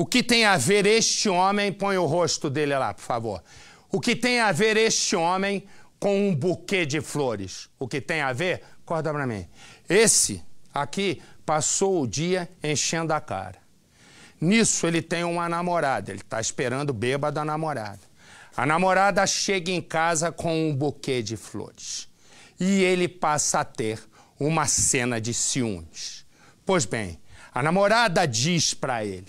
O que tem a ver este homem, põe o rosto dele lá, por favor. O que tem a ver este homem com um buquê de flores? O que tem a ver? Corta para mim. Esse aqui passou o dia enchendo a cara. Nisso ele tem uma namorada, ele está esperando bêbado a namorada. A namorada chega em casa com um buquê de flores e ele passa a ter uma cena de ciúmes. Pois bem, a namorada diz para ele: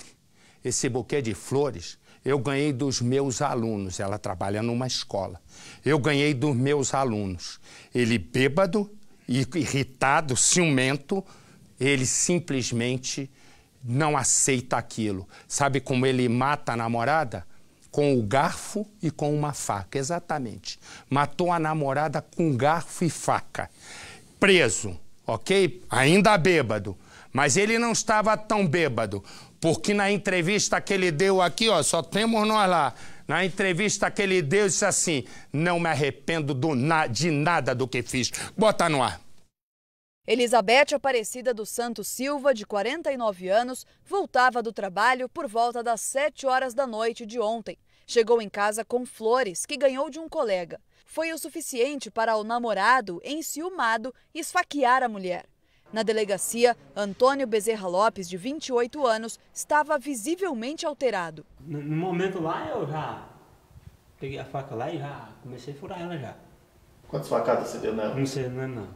esse buquê de flores eu ganhei dos meus alunos. Ela trabalha numa escola. Eu ganhei dos meus alunos. Ele bêbado, irritado, ciumento, ele simplesmente não aceita aquilo. Sabe como ele mata a namorada? Com o garfo e com uma faca, exatamente. Matou a namorada com garfo e faca. Preso, ok? Ainda bêbado. Mas ele não estava tão bêbado, porque na entrevista que ele deu aqui, ó, só temos nós lá. Na entrevista que ele deu, disse assim: Não me arrependo na, de nada do que fiz. Bota no ar. Elizabeth Aparecida do Santos Silva, de 49 anos, voltava do trabalho por volta das 7 horas da noite de ontem. Chegou em casa com flores que ganhou de um colega. Foi o suficiente para o namorado, enciumado, esfaquear a mulher. Na delegacia, Antônio Bezerra Lopes, de 28 anos, estava visivelmente alterado. No, momento lá, eu já peguei a faca lá e já comecei a furar ela já. Quantas facadas você deu nela? Não sei, não é não.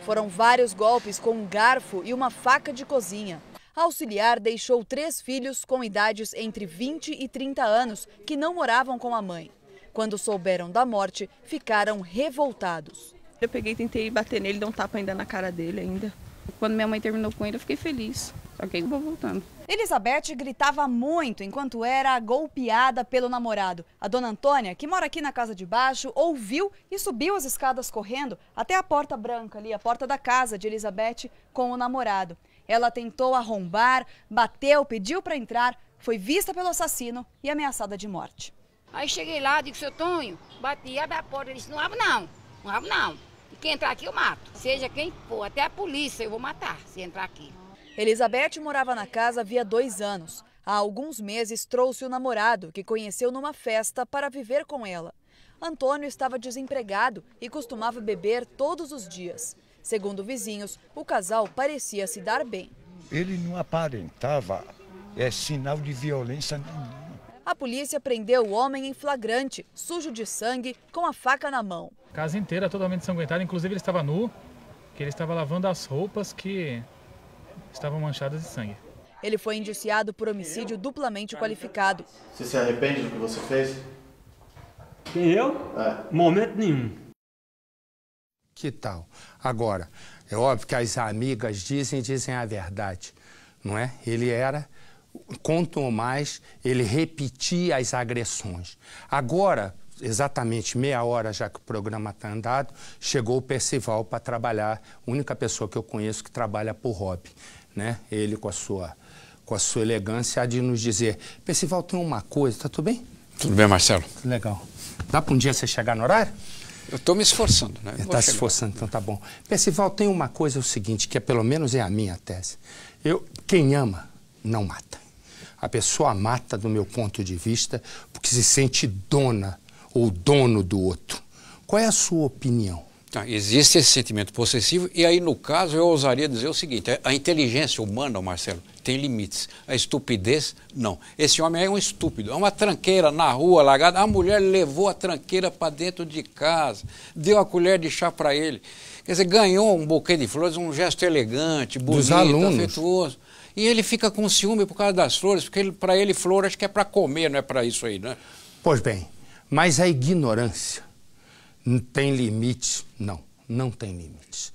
Foram vários golpes com um garfo e uma faca de cozinha. A auxiliar deixou três filhos com idades entre 20 e 30 anos que não moravam com a mãe. Quando souberam da morte, ficaram revoltados. Eu peguei, tentei bater nele, dar um tapa ainda na cara dele ainda. Quando minha mãe terminou com ele, eu fiquei feliz. Só que aí eu vou voltando. Elizabeth gritava muito enquanto era golpeada pelo namorado. A dona Antônia, que mora aqui na casa de baixo, ouviu e subiu as escadas correndo até a porta branca ali, a porta da casa de Elizabeth com o namorado. Ela tentou arrombar, bateu, pediu para entrar, foi vista pelo assassino e ameaçada de morte. Aí cheguei lá, disse seu Tonho, bati, abre a porta. Ele disse, não abre não, não abre não. E quem entrar aqui eu mato. Seja quem for, até a polícia eu vou matar se entrar aqui. Elizabeth morava na casa havia dois anos. Há alguns meses trouxe o namorado, que conheceu numa festa, para viver com ela. Antônio estava desempregado e costumava beber todos os dias. Segundo vizinhos, o casal parecia se dar bem. Ele não aparentava é sinal de violência nenhuma. A polícia prendeu o homem em flagrante, sujo de sangue, com a faca na mão. Casa inteira totalmente sanguentada, inclusive ele estava nu, que ele estava lavando as roupas que estavam manchadas de sangue. Ele foi indiciado por homicídio duplamente qualificado. Você se arrepende do que você fez? Quem eu? É. Momento nenhum. Que tal? Agora, é óbvio que as amigas dizem, dizem a verdade, não é? Ele era quanto mais ele repetia as agressões. Agora, exatamente meia hora já que o programa está andado, chegou o Percival para trabalhar, única pessoa que eu conheço que trabalha por hobby. Né? Ele com a sua com a sua elegância há de nos dizer, Percival, tem uma coisa, tá tudo bem? Tudo bem, Marcelo. Legal. Dá para um dia você chegar no horário? Eu estou me esforçando, né? Está se esforçando, então tá bom. Percival, tem uma coisa, é o seguinte, que é pelo menos é a minha tese. Eu, quem ama, não mata. A pessoa mata, do meu ponto de vista, porque se sente dona ou dono do outro. Qual é a sua opinião? Então, existe esse sentimento possessivo, e aí, no caso, eu ousaria dizer o seguinte: é, a inteligência humana, Marcelo, tem limites. A estupidez, não. Esse homem é um estúpido. É uma tranqueira na rua largada. A mulher levou a tranqueira para dentro de casa, deu a colher de chá para ele. Quer dizer, ganhou um buquê de flores, um gesto elegante, bonito, afetuoso. E ele fica com ciúme por causa das flores, porque para ele flor acho que é para comer, não é para isso aí, né? Pois bem, mas a ignorância tem limite? Não, não tem limites